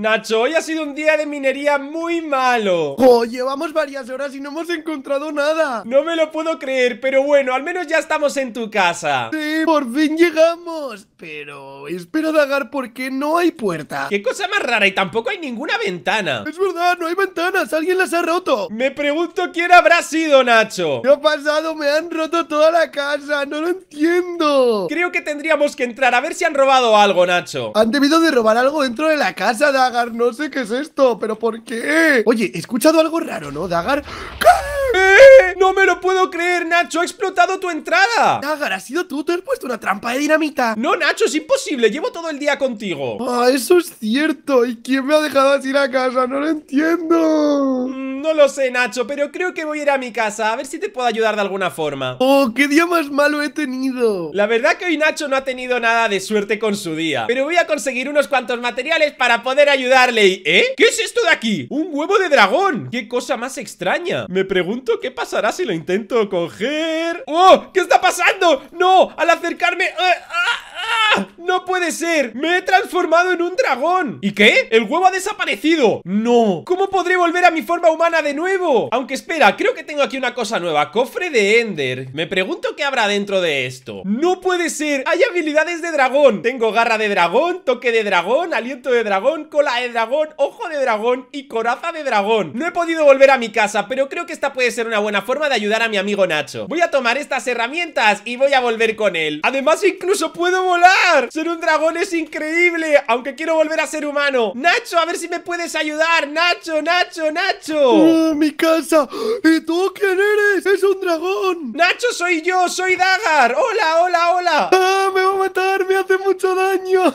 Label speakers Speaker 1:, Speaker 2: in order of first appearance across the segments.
Speaker 1: Nacho, hoy ha sido un día de minería muy malo. ¡Oh! Llevamos varias horas y no hemos encontrado nada. No me lo puedo creer, pero bueno, al menos ya estamos en tu casa. Sí, por fin llegamos. Pero espero, Dagar, porque no hay puerta. ¡Qué cosa más rara! Y tampoco hay ninguna ventana. Es verdad, no hay ventanas. Alguien las ha roto. Me pregunto quién habrá sido, Nacho. ¿Qué ha pasado? Me han roto toda la casa. No lo entiendo. Creo que tendríamos que entrar a ver si han robado algo, Nacho. Han debido de robar algo dentro de la casa, Dagar. Dagar, no sé qué es esto, pero ¿por qué? Oye, he escuchado algo raro, ¿no, Dagar? ¿Qué? ¡Eh! ¡No me lo puedo creer, Nacho! ¡Ha explotado tu entrada! Dagar, ha sido tú? ¿Te has puesto una trampa de dinamita? No, Nacho, es imposible. Llevo todo el día contigo. Ah, eso es cierto. ¿Y quién me ha dejado así la casa? No lo entiendo. Mm, no lo sé, Nacho, pero creo que voy a ir a mi casa A ver si te puedo ayudar de alguna forma ¡Oh, qué día más malo he tenido! La verdad que hoy Nacho no ha tenido nada de suerte con su día Pero voy a conseguir unos cuantos materiales para poder ayudarle ¿Eh? ¿Qué es esto de aquí? ¡Un huevo de dragón! ¡Qué cosa más extraña! Me pregunto qué pasará si lo intento coger... ¡Oh! ¿Qué está pasando? ¡No! ¡Al acercarme... ¡eh! ¡Ah! ¡Ah! ¡No puede ser! ¡Me he transformado en un dragón! ¿Y qué? ¡El huevo ha desaparecido! ¡No! ¿Cómo podré volver a mi forma humana de nuevo? Aunque espera, creo que tengo aquí una cosa nueva Cofre de Ender Me pregunto qué habrá dentro de esto ¡No puede ser! ¡Hay habilidades de dragón! Tengo garra de dragón, toque de dragón, aliento de dragón, cola de dragón, ojo de dragón y coraza de dragón No he podido volver a mi casa, pero creo que esta puede ser una buena forma de ayudar a mi amigo Nacho Voy a tomar estas herramientas y voy a volver con él Además incluso puedo volar! ¡Ser un dragón es increíble! Aunque quiero volver a ser humano. ¡Nacho, a ver si me puedes ayudar! ¡Nacho, Nacho, Nacho! Oh, mi casa! ¿Y tú quién eres? ¡Es un dragón! ¡Nacho, soy yo! ¡Soy Dagar! ¡Hola, hola, hola! ¡Ah, me va a matar! ¡Me hace mucho daño!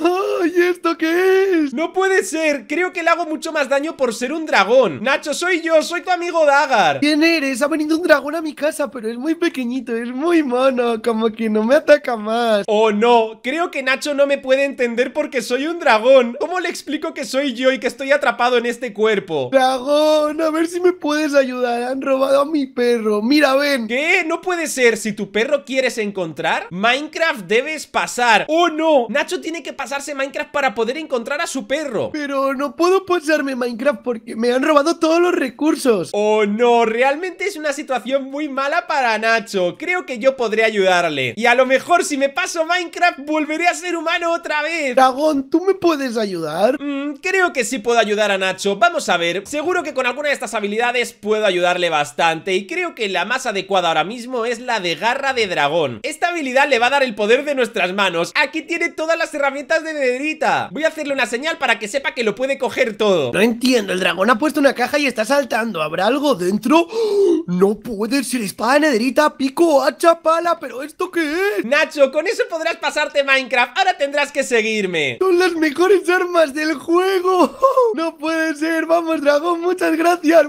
Speaker 1: ¿Y esto qué es? ¡No puede ser! Creo que le hago mucho más daño por ser un dragón. ¡Nacho, soy yo! ¡Soy tu amigo Dagar! ¿Quién eres? Ha venido un dragón a mi casa, pero es muy pequeñito, es muy mono, como que no me ataca más. ¡Oh, no! Creo que Nacho no me puede entender porque soy un dragón. ¿Cómo le explico que soy yo y que estoy atrapado en este cuerpo? Dragón, a ver si me puedes ayudar. Han robado a mi perro. Mira, ven. ¿Qué? No puede ser. Si tu perro quieres encontrar, Minecraft debes pasar. ¡Oh, no! Nacho tiene que pasarse Minecraft para poder encontrar a su perro. Pero no puedo pasarme Minecraft porque me han robado todos los recursos. ¡Oh, no! Realmente es una situación muy mala para Nacho. Creo que yo podré ayudarle. Y a lo mejor si me paso Minecraft volveré a ser humano otra vez. Dragón, ¿tú me puedes ayudar? Mm, creo que sí puedo ayudar a Nacho. Vamos a ver. Seguro que con alguna de estas habilidades puedo ayudarle bastante. Y creo que la más adecuada ahora mismo es la de garra de dragón. Esta habilidad le va a dar el poder de nuestras manos. Aquí tiene todas las herramientas de Nederita. Voy a hacerle una señal para que sepa que lo puede coger todo. No entiendo. El dragón ha puesto una caja y está saltando. ¿Habrá algo dentro? No puede ser espada, Nederita, pico, hacha, pala. ¿Pero esto qué es? Nacho, con eso podrás pasarte Minecraft. Ahora tendrás que seguirme. Son las mejores armas del juego. No puede ser. Vamos, dragón. Muchas gracias.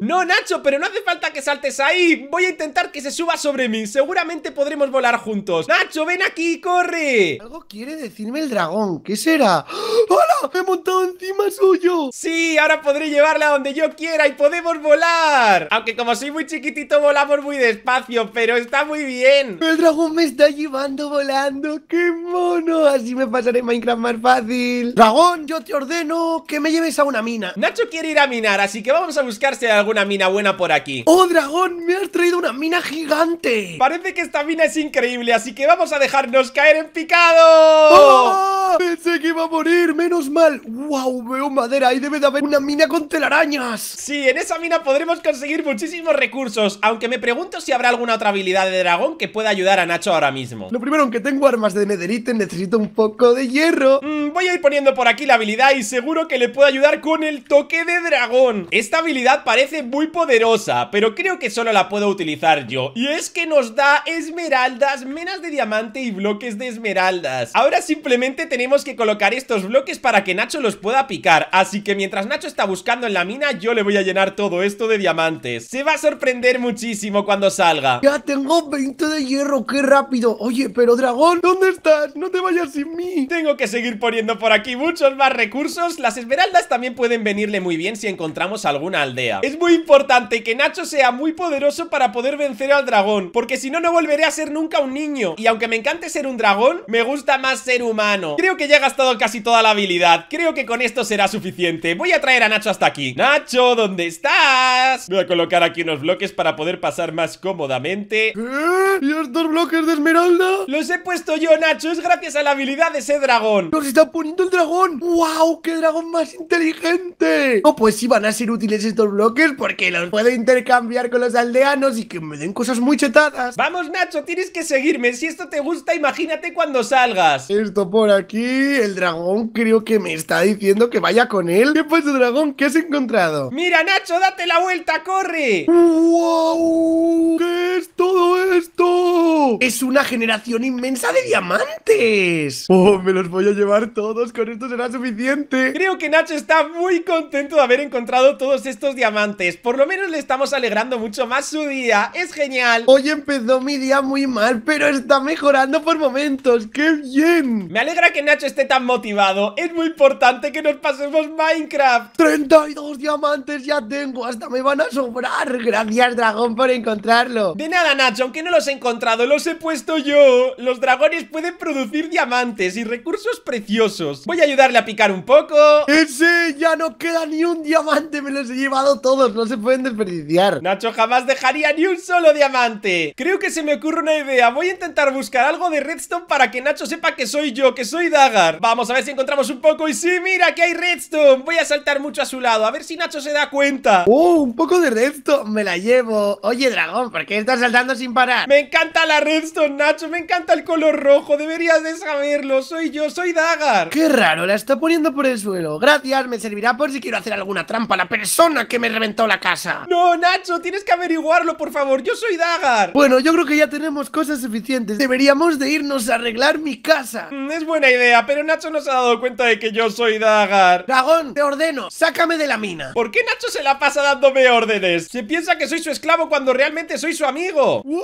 Speaker 1: No, Nacho, pero no hace falta que saltes ahí Voy a intentar que se suba sobre mí Seguramente podremos volar juntos ¡Nacho, ven aquí, corre! Algo quiere decirme el dragón, ¿qué será? ¡Hola! ¡Me he montado encima suyo! Sí, ahora podré llevarla a donde yo quiera y podemos volar Aunque como soy muy chiquitito volamos muy despacio Pero está muy bien El dragón me está llevando volando ¡Qué mono! Así me pasaré Minecraft más fácil Dragón, yo te ordeno que me lleves a una mina Nacho quiere ir a minar, así que vamos a buscarse algo alguna mina buena por aquí ¡Oh, dragón! ¡Me has traído una mina gigante! Parece que esta mina es increíble, así que vamos a dejarnos caer en picado ¡Oh! Pensé que iba a morir, menos mal ¡Wow! Veo madera, ahí debe de haber una mina con telarañas Sí, en esa mina podremos conseguir muchísimos recursos Aunque me pregunto si habrá alguna otra habilidad de dragón que pueda ayudar a Nacho ahora mismo Lo primero, aunque tengo armas de netherite, necesito un poco de hierro mm, Voy a ir poniendo por aquí la habilidad y seguro que le puedo ayudar con el toque de dragón Esta habilidad parece muy poderosa, pero creo que solo la puedo utilizar yo. Y es que nos da esmeraldas, menas de diamante y bloques de esmeraldas. Ahora simplemente tenemos que colocar estos bloques para que Nacho los pueda picar. Así que mientras Nacho está buscando en la mina, yo le voy a llenar todo esto de diamantes. Se va a sorprender muchísimo cuando salga. Ya tengo 20 de hierro, qué rápido. Oye, pero dragón, ¿dónde estás? No te vayas sin mí. Tengo que seguir poniendo por aquí muchos más recursos. Las esmeraldas también pueden venirle muy bien si encontramos alguna aldea. Es muy muy importante que Nacho sea muy poderoso para poder vencer al dragón Porque si no, no volveré a ser nunca un niño Y aunque me encante ser un dragón, me gusta más ser humano Creo que ya he gastado casi toda la habilidad Creo que con esto será suficiente Voy a traer a Nacho hasta aquí Nacho, ¿dónde estás? Voy a colocar aquí unos bloques para poder pasar más cómodamente ¿Qué? ¿Y estos bloques de esmeralda? Los he puesto yo, Nacho, es gracias a la habilidad de ese dragón ¡Nos está poniendo el dragón! ¡Wow! ¡Qué dragón más inteligente! No, pues si van a ser útiles estos bloques porque los puedo intercambiar con los aldeanos y que me den cosas muy chetadas. Vamos, Nacho, tienes que seguirme. Si esto te gusta, imagínate cuando salgas. Esto por aquí, el dragón creo que me está diciendo que vaya con él. ¿Qué pasa, dragón? ¿Qué has encontrado? Mira, Nacho, date la vuelta, corre. ¡Wow! ¿Qué es todo esto? Es una generación inmensa de diamantes. Oh, me los voy a llevar todos, con esto será suficiente. Creo que Nacho está muy contento de haber encontrado todos estos diamantes. Por lo menos le estamos alegrando mucho más su día. Es genial. Hoy empezó mi día muy mal, pero está mejorando por momentos. ¡Qué bien! Me alegra que Nacho esté tan motivado. Es muy importante que nos pasemos Minecraft. 32 diamantes ya tengo. Hasta me van a sobrar. Gracias, dragón, por encontrarlo. De nada, Nacho. Aunque no los he encontrado, los he puesto yo. Los dragones pueden producir diamantes y recursos preciosos. Voy a ayudarle a picar un poco. ¡Ese! Ya no queda ni un diamante. Me los he llevado todos no se pueden desperdiciar. Nacho jamás dejaría ni un solo diamante. Creo que se me ocurre una idea. Voy a intentar buscar algo de redstone para que Nacho sepa que soy yo, que soy Dagar. Vamos a ver si encontramos un poco. Y sí, mira, que hay redstone. Voy a saltar mucho a su lado. A ver si Nacho se da cuenta. Oh, Un poco de redstone. Me la llevo. Oye, dragón, ¿por qué estás saltando sin parar? Me encanta la redstone, Nacho. Me encanta el color rojo. Deberías de saberlo. Soy yo, soy Dagar. Qué raro, la está poniendo por el suelo. Gracias, me servirá por si quiero hacer alguna trampa a la persona que me reventó la casa. No, Nacho, tienes que averiguarlo, por favor. Yo soy Dagar. Bueno, yo creo que ya tenemos cosas suficientes. Deberíamos de irnos a arreglar mi casa. Mm, es buena idea, pero Nacho no se ha dado cuenta de que yo soy Dagar. Dragón, te ordeno, sácame de la mina. ¿Por qué Nacho se la pasa dándome órdenes? Se piensa que soy su esclavo cuando realmente soy su amigo. ¡Wow!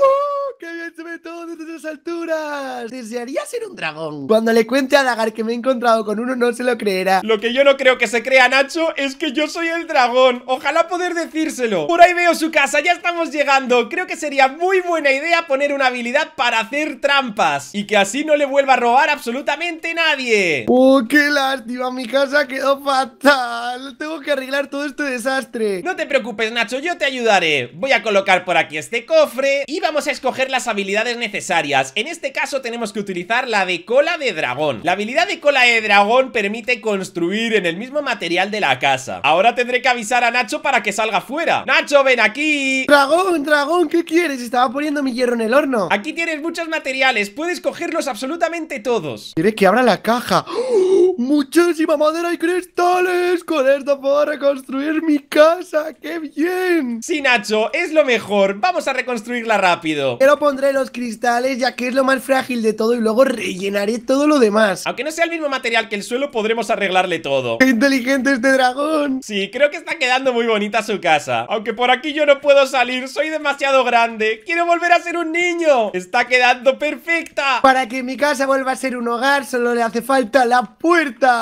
Speaker 1: ¡Qué bien se ve todo desde esas alturas! Desearía ser un dragón. Cuando le cuente a Dagar que me he encontrado con uno, no se lo creerá. Lo que yo no creo que se crea Nacho es que yo soy el dragón. Ojalá decírselo Por ahí veo su casa, ya estamos llegando Creo que sería muy buena idea poner una habilidad para hacer trampas Y que así no le vuelva a robar absolutamente nadie ¡Oh, qué lástima! Mi casa quedó fatal Tengo que arreglar todo este desastre No te preocupes, Nacho, yo te ayudaré Voy a colocar por aquí este cofre Y vamos a escoger las habilidades necesarias En este caso tenemos que utilizar la de cola de dragón La habilidad de cola de dragón permite construir en el mismo material de la casa Ahora tendré que avisar a Nacho para que salga fuera ¡Nacho, ven aquí! ¡Dragón, dragón! ¿Qué quieres? Estaba poniendo mi hierro en el horno Aquí tienes muchos materiales Puedes cogerlos absolutamente todos quiere que abra la caja? ¡Oh! muchísima madera y cristales. Con esto puedo reconstruir mi casa. ¡Qué bien! Sí, Nacho, es lo mejor. Vamos a reconstruirla rápido. Pero pondré los cristales ya que es lo más frágil de todo y luego rellenaré todo lo demás. Aunque no sea el mismo material que el suelo, podremos arreglarle todo. ¡Qué inteligente este dragón! Sí, creo que está quedando muy bonita su casa. Aunque por aquí yo no puedo salir, soy demasiado grande. ¡Quiero volver a ser un niño! ¡Está quedando perfecta! Para que mi casa vuelva a ser un hogar, solo le hace falta la puerta ¡Sí!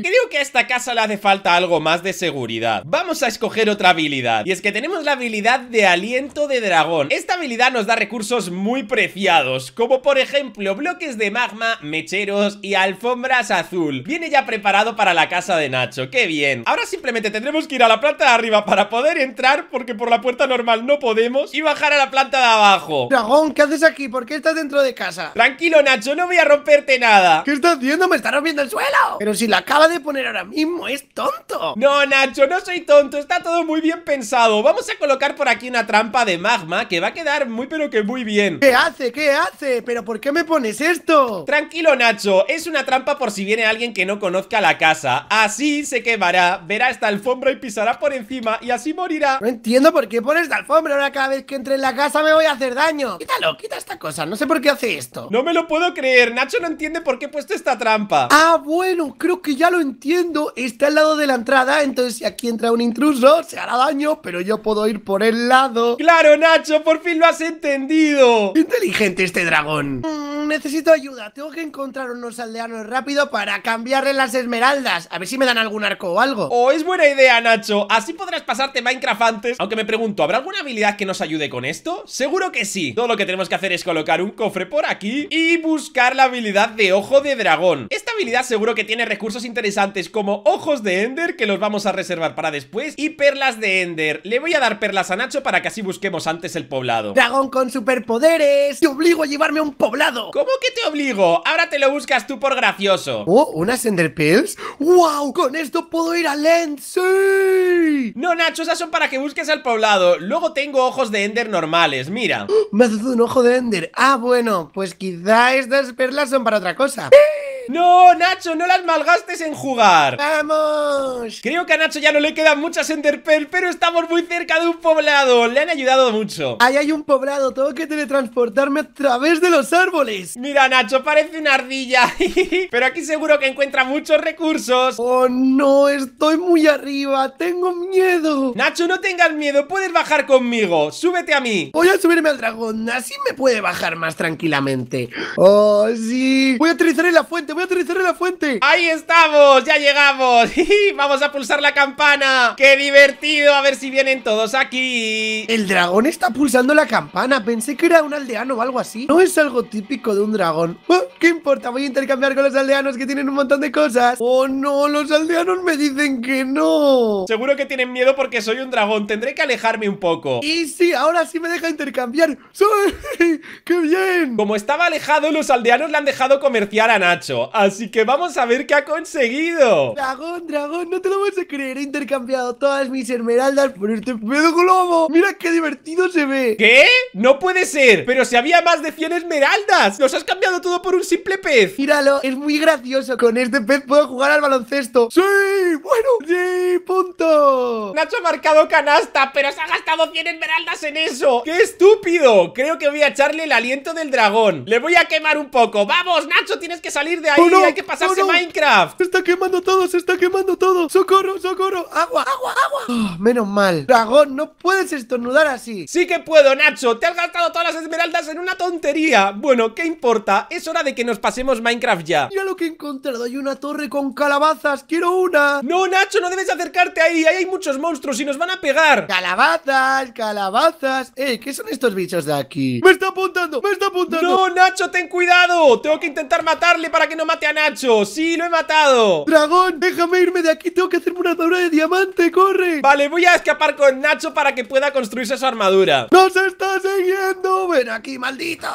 Speaker 1: Creo que a esta casa le hace falta algo más de seguridad. Vamos a escoger otra habilidad. Y es que tenemos la habilidad de aliento de dragón. Esta habilidad nos da recursos muy preciados, como por ejemplo bloques de magma, mecheros y alfombras azul. Viene ya preparado para la casa de Nacho. ¡Qué bien! Ahora simplemente tendremos que ir a la planta de arriba para poder entrar, porque por la puerta normal no podemos, y bajar a la planta de abajo. Dragón, ¿qué haces aquí? ¿Por qué estás dentro de casa? Tranquilo, Nacho, no voy a romperte nada. ¿Qué estás haciendo? Me estás viendo el suelo. Pero si la acaba de poner ahora mismo, es tonto. No, Nacho, no soy tonto. Está todo muy bien pensado. Vamos a colocar por aquí una trampa de magma que va a quedar muy pero que muy bien. ¿Qué hace? ¿Qué hace? ¿Pero por qué me pones esto? Tranquilo, Nacho. Es una trampa por si viene alguien que no conozca la casa. Así se quemará, verá esta alfombra y pisará por encima y así morirá. No entiendo por qué pones la alfombra. Ahora cada vez que entre en la casa me voy a hacer daño. Quítalo, quita esta cosa. No sé por qué hace esto. No me lo puedo creer. Nacho no entiende por qué he puesto esta trampa. Ah, bueno, creo que ya lo entiendo. Está al lado de la entrada, entonces si aquí entra un intruso, se hará daño, pero yo puedo ir por el lado. Claro, Nacho, por fin lo has entendido. Inteligente este dragón. Mm, necesito ayuda. Tengo que encontrar unos aldeanos rápido para cambiarle las esmeraldas. A ver si me dan algún arco o algo. Oh, es buena idea, Nacho. Así podrás pasarte Minecraft antes. Aunque me pregunto, ¿habrá alguna habilidad que nos ayude con esto? Seguro que sí. Todo lo que tenemos que hacer es colocar un cofre por aquí y buscar la habilidad de ojo de dragón. Esta habilidad seguro que tiene recursos interesantes como ojos de Ender, que los vamos a reservar para después, y perlas de Ender. Le voy a dar perlas a Nacho para que así busquemos antes el poblado. Dragón con superpoderes, te obligo a llevarme a un poblado. ¿Cómo que te obligo? Ahora te lo buscas tú por gracioso. Oh, unas Ender Pills. ¡Wow! Con esto puedo ir al lens ¡Sí! No, Nacho, esas son para que busques al poblado. Luego tengo ojos de Ender normales, mira. Me ha dado un ojo de Ender. Ah, bueno, pues quizá estas perlas son para otra cosa. ¡Eh! ¡No, Nacho! ¡No las malgastes en jugar! ¡Vamos! Creo que a Nacho ya no le quedan muchas Enderpearl Pero estamos muy cerca de un poblado Le han ayudado mucho Ahí hay un poblado Tengo que teletransportarme a través de los árboles Mira, Nacho, parece una ardilla Pero aquí seguro que encuentra muchos recursos ¡Oh, no! Estoy muy arriba Tengo miedo Nacho, no tengas miedo Puedes bajar conmigo Súbete a mí Voy a subirme al dragón Así me puede bajar más tranquilamente ¡Oh, sí! Voy a utilizar la fuente voy a aterrizar la fuente ¡Ahí estamos! ¡Ya llegamos! ¡Vamos a pulsar la campana! ¡Qué divertido! A ver si vienen todos aquí El dragón está pulsando la campana Pensé que era un aldeano o algo así No es algo típico de un dragón ¿Qué importa? Voy a intercambiar con los aldeanos que tienen un montón de cosas ¡Oh no! ¡Los aldeanos me dicen que no! Seguro que tienen miedo porque soy un dragón Tendré que alejarme un poco ¡Y sí! ¡Ahora sí me deja intercambiar! ¡Soy! ¡Qué bien! Como estaba alejado, los aldeanos le han dejado comerciar a Nacho Así que vamos a ver qué ha conseguido. Dragón, dragón, no te lo vas a creer. He intercambiado todas mis esmeraldas por este pedo globo. Mira qué divertido se ve. ¿Qué? No puede ser. Pero si había más de 100 esmeraldas. Nos has cambiado todo por un simple pez. Míralo, es muy gracioso. Con este pez puedo jugar al baloncesto. ¡Sí! ¡Bueno! ¡Sí! ¡Punto! Nacho ha marcado canasta, pero se ha gastado 100 esmeraldas en eso. ¡Qué estúpido! Creo que voy a echarle el aliento del dragón. Le voy a quemar un poco. ¡Vamos, Nacho! Tienes que salir de ahí. ¡Hay que pasarse Minecraft! ¡Se está quemando todo! ¡Se está quemando todo! ¡Socorro, socorro! ¡Agua, agua, agua! Ah, menos mal. Dragón, no puedes estornudar así. Sí que puedo, Nacho. Te has gastado todas las esmeraldas en una tontería. Bueno, ¿qué importa? Es hora de que nos pasemos Minecraft ya. Mira lo que he encontrado. Hay una torre con calabazas. ¡Quiero una! No, Nacho, no debes acercarte ahí. Ahí hay muchos monstruos y nos van a pegar. ¡Calabazas, calabazas! ¡Eh, qué son estos bichos de aquí? ¡Me está apuntando! ¡Me está apuntando! ¡No, Nacho, ten cuidado! Tengo que intentar matarle para que no mate a Nacho! ¡Sí, lo he matado! ¡Dragón, déjame irme de aquí! ¡Tengo que hacerme una armadura de diamante! ¡Corre! Vale, voy a escapar con Nacho para que pueda construirse su armadura. ¡Nos está siguiendo! ¡Ven aquí, maldito!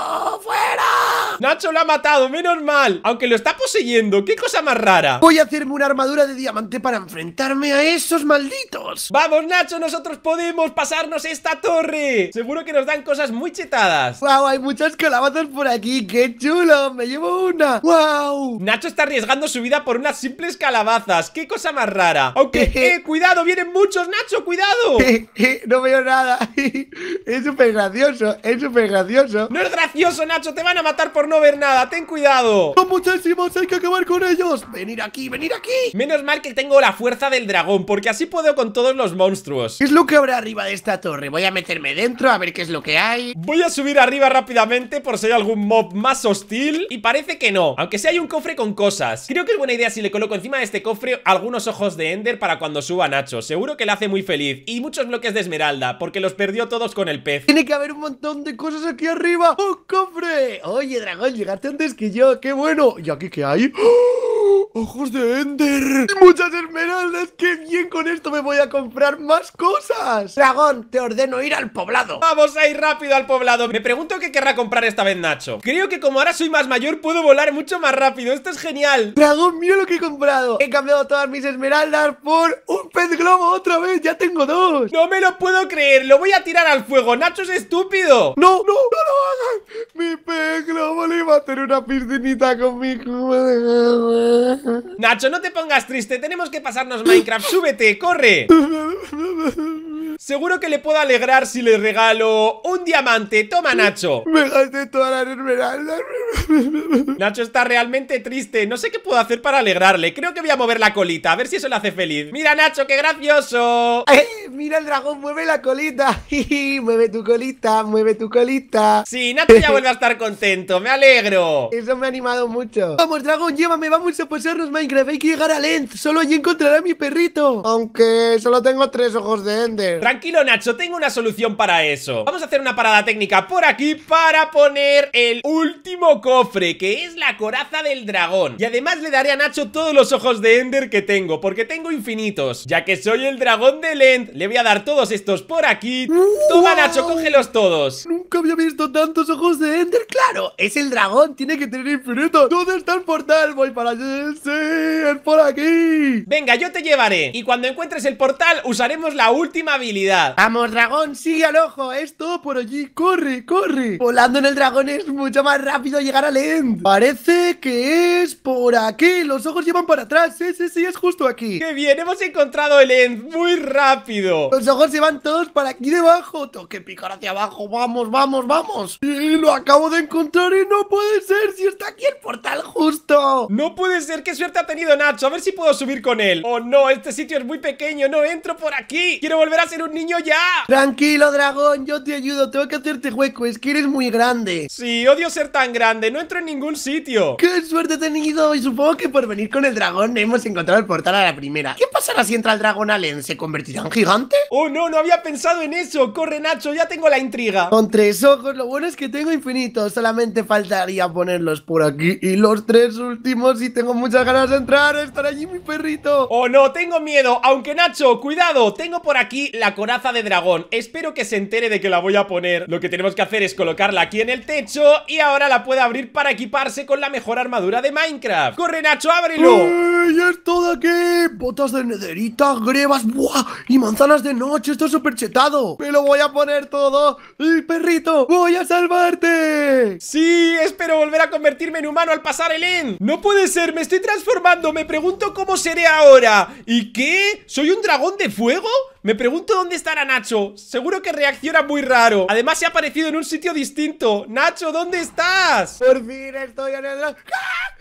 Speaker 1: ¡Fuera! Nacho lo ha matado, menos mal. Aunque lo está poseyendo. ¡Qué cosa más rara! Voy a hacerme una armadura de diamante para enfrentarme a esos malditos. ¡Vamos, Nacho! ¡Nosotros podemos pasarnos esta torre! Seguro que nos dan cosas muy chetadas. ¡Wow! Hay muchas calabazas por aquí. ¡Qué chulo! ¡Me llevo una! ¡Wow! Nacho está arriesgando su vida por unas simples calabazas. ¡Qué cosa más rara! Aunque, eh, cuidado, vienen muchos, Nacho, cuidado. no veo nada. es súper gracioso, es súper gracioso. No es gracioso, Nacho, te van a matar por no ver nada. Ten cuidado. Son muchísimos, hay que acabar con ellos. Venir aquí, venir aquí. Menos mal que tengo la fuerza del dragón, porque así puedo con todos los monstruos. ¿Qué es lo que habrá arriba de esta torre? Voy a meterme dentro a ver qué es lo que hay. Voy a subir arriba rápidamente por si hay algún mob más hostil. Y parece que no. Aunque si hay un cofre con cosas Creo que es buena idea si le coloco encima de este cofre Algunos ojos de Ender para cuando suba Nacho Seguro que le hace muy feliz Y muchos bloques de esmeralda, porque los perdió todos con el pez Tiene que haber un montón de cosas aquí arriba ¡Un cofre! Oye, dragón, llegaste antes que yo, qué bueno ¿Y aquí qué hay? ¡Oh! ¡Ojos de Ender! ¡Y muchas esmeraldas! ¡Qué bien! Con esto me voy a comprar más cosas Dragón, te ordeno ir al poblado Vamos a ir rápido al poblado Me pregunto qué querrá comprar esta vez Nacho Creo que como ahora soy más mayor puedo volar mucho más rápido esto es genial Dragón, mío lo que he comprado He cambiado todas mis esmeraldas por un pez globo otra vez, ya tengo dos No me lo puedo creer, lo voy a tirar al fuego Nacho es estúpido No, no, no lo hagas Mi pez globo le iba a hacer una piscinita con mi Nacho, no te pongas triste, tenemos que pasarnos Minecraft Súbete, corre Seguro que le puedo alegrar si le regalo un diamante Toma, Nacho Me gasté todas las esmeraldas Nacho está realmente triste No sé qué puedo hacer para alegrarle Creo que voy a mover la colita, a ver si eso le hace feliz ¡Mira, Nacho, qué gracioso! Eh, mira el dragón, mueve la colita Mueve tu colita, mueve tu colita Sí, Nacho ya vuelve a estar contento Me alegro Eso me ha animado mucho Vamos, dragón, llévame, vamos a posarnos Minecraft Hay que llegar a Lent, solo allí encontrará a mi perrito Aunque solo tengo tres ojos de Ender Tranquilo, Nacho, tengo una solución para eso Vamos a hacer una parada técnica por aquí Para poner el último cofre Que es la coraza de el dragón Y además le daré a Nacho todos los ojos de Ender que tengo Porque tengo infinitos Ya que soy el dragón de End Le voy a dar todos estos por aquí Toma Nacho, cógelos todos Nunca había visto tantos ojos de Ender Claro, es el dragón, tiene que tener infinito ¿Dónde está el portal? Voy para allá sí, por aquí Venga, yo te llevaré Y cuando encuentres el portal usaremos la última habilidad Vamos dragón, sigue al ojo Es todo por allí, corre, corre Volando en el dragón es mucho más rápido llegar al End Parece que es por aquí. Los ojos llevan para atrás. Sí, sí, sí, es justo aquí. ¡Qué bien! Hemos encontrado el end muy rápido. Los ojos se van todos para aquí debajo. Tengo que picar hacia abajo. Vamos, vamos, vamos. Y lo acabo de encontrar y no puede ser. Si está aquí el portal justo. No puede ser. ¡Qué suerte ha tenido Nacho! A ver si puedo subir con él. Oh, no. Este sitio es muy pequeño. No entro por aquí. Quiero volver a ser un niño ya. Tranquilo, dragón. Yo te ayudo. Tengo que hacerte hueco. Es que eres muy grande. Sí, odio ser tan grande. No entro en ningún sitio. ¡Qué suerte tenido y supongo que por venir con el dragón hemos encontrado el portal a la primera. ¿Qué pasará si entra el dragón Allen? ¿Se convertirá en gigante? Oh, no, no había pensado en eso. Corre, Nacho, ya tengo la intriga. Con tres ojos, lo bueno es que tengo infinito. Solamente faltaría ponerlos por aquí. Y los tres últimos, Y tengo muchas ganas de entrar, estar allí mi perrito. Oh, no, tengo miedo. Aunque, Nacho, cuidado. Tengo por aquí la coraza de dragón. Espero que se entere de que la voy a poner. Lo que tenemos que hacer es colocarla aquí en el techo y ahora la pueda abrir para equiparse con la mejor armadura de Minecraft. ¡Corre, Nacho, ábrelo! Y es todo aquí! Botas de nederita, grebas, ¡buah! Y manzanas de noche, esto es súper chetado. ¡Me lo voy a poner todo! ¡Ay, perrito, voy a salvarte! ¡Sí! Espero volver a convertirme en humano al pasar el end. ¡No puede ser! ¡Me estoy transformando! ¡Me pregunto cómo seré ahora! ¿Y qué? ¿Soy un dragón de fuego? Me pregunto dónde estará Nacho. Seguro que reacciona muy raro. Además, se ha aparecido en un sitio distinto. Nacho, ¿dónde estás? Por fin estoy en el... ¡Ah!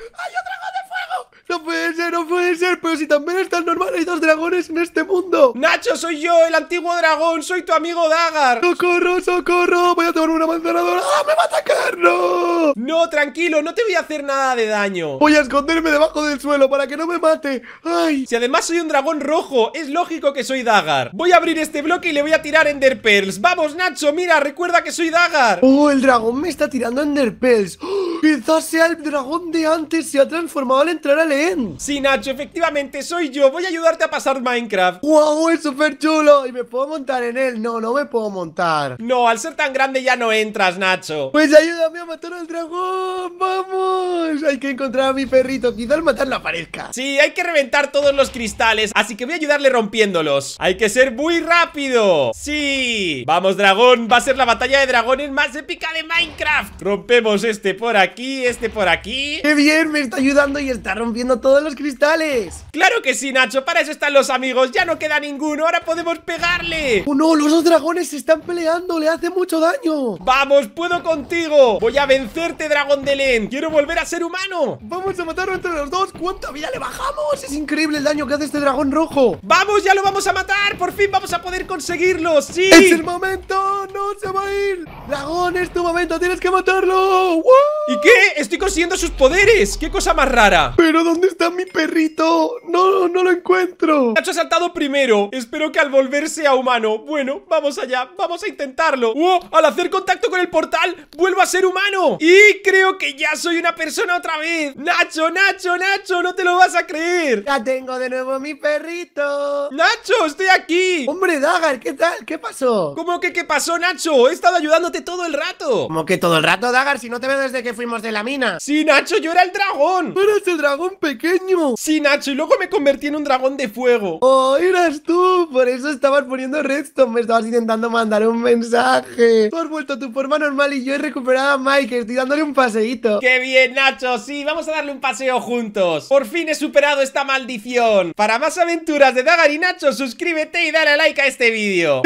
Speaker 1: ¡Hay un dragón de fuego! No puede ser, no puede ser. Pero si también están normal, hay dos dragones en este mundo. Nacho, soy yo, el antiguo dragón. Soy tu amigo Dagar. ¡Socorro, socorro! Voy a tomar una manzana ¡Ah, me va a atacar! ¡No! No, tranquilo, no te voy a hacer nada de daño. Voy a esconderme debajo del suelo para que no me mate. ¡Ay! Si además soy un dragón rojo, es lógico que soy Dagar. Voy a abrir este bloque y le voy a tirar Ender Pearls ¡Vamos, Nacho! ¡Mira! ¡Recuerda que soy Dagar! ¡Oh, el dragón me está tirando Ender Pearls! ¡Oh! ¡Quizás sea el dragón de antes! ¡Se ha transformado al entrar al End! Sí, Nacho, efectivamente, soy yo Voy a ayudarte a pasar Minecraft ¡Wow! ¡Es súper chulo! ¿Y me puedo montar en él? No, no me puedo montar No, al ser tan grande ya no entras, Nacho Pues ayúdame a matar al dragón ¡Vamos! Hay que encontrar a mi perrito Quizás al matarlo aparezca Sí, hay que reventar todos los cristales Así que voy a ayudarle rompiéndolos Hay que ser muy rápido ¡Sí! ¡Vamos, dragón! Va a ser la batalla de dragones más épica de Minecraft Rompemos este por aquí, este por aquí ¡Qué bien! Me está ayudando y está rompiendo todos los cristales ¡Claro que sí, Nacho! Para eso están los amigos ¡Ya no queda ninguno! ¡Ahora podemos pegarle! ¡Oh, no! ¡Los dos dragones se están peleando! ¡Le hace mucho daño! ¡Vamos! ¡Puedo contigo! ¡Voy a vencerte, dragón de Len! ¡Quiero volver a ser humano! ¡Vamos a matarlo entre los dos! ¡Cuánta vida le bajamos! ¡Es increíble el daño que hace este dragón rojo! ¡Vamos! ¡Ya lo vamos a matar! ¡Por fin vamos a poder conseguirlo, sí. Es el momento, no se va a ir. Dragón, es tu momento, tienes que matarlo. ¡Wow! ¿Y qué? Estoy consiguiendo sus poderes ¡Qué cosa más rara! ¿Pero dónde está mi perrito? No, no lo encuentro Nacho ha saltado primero Espero que al volver sea humano Bueno, vamos allá Vamos a intentarlo ¡Oh! Al hacer contacto con el portal Vuelvo a ser humano Y creo que ya soy una persona otra vez Nacho, Nacho, Nacho No te lo vas a creer Ya tengo de nuevo mi perrito Nacho, estoy aquí Hombre, Dagar, ¿qué tal? ¿Qué pasó? ¿Cómo que qué pasó, Nacho? He estado ayudándote todo el rato ¿Cómo que todo el rato, Dagar? Si no te veo desde que fui de la mina. Sí, Nacho, yo era el dragón. eras el dragón pequeño. Sí, Nacho, y luego me convertí en un dragón de fuego. Oh, eras tú. Por eso estabas poniendo redstone. Me estabas intentando mandar un mensaje. Tú has vuelto a tu forma normal y yo he recuperado a Mike. Estoy dándole un paseíto. ¡Qué bien, Nacho! Sí, vamos a darle un paseo juntos. Por fin he superado esta maldición. Para más aventuras de Dagar y Nacho, suscríbete y dale like a este vídeo.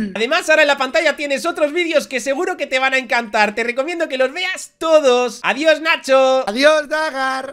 Speaker 1: Además, ahora en la pantalla tienes otros vídeos que seguro que te van a encantar. Te recomiendo que los veas todos. Adiós, Nacho. Adiós, Dagar.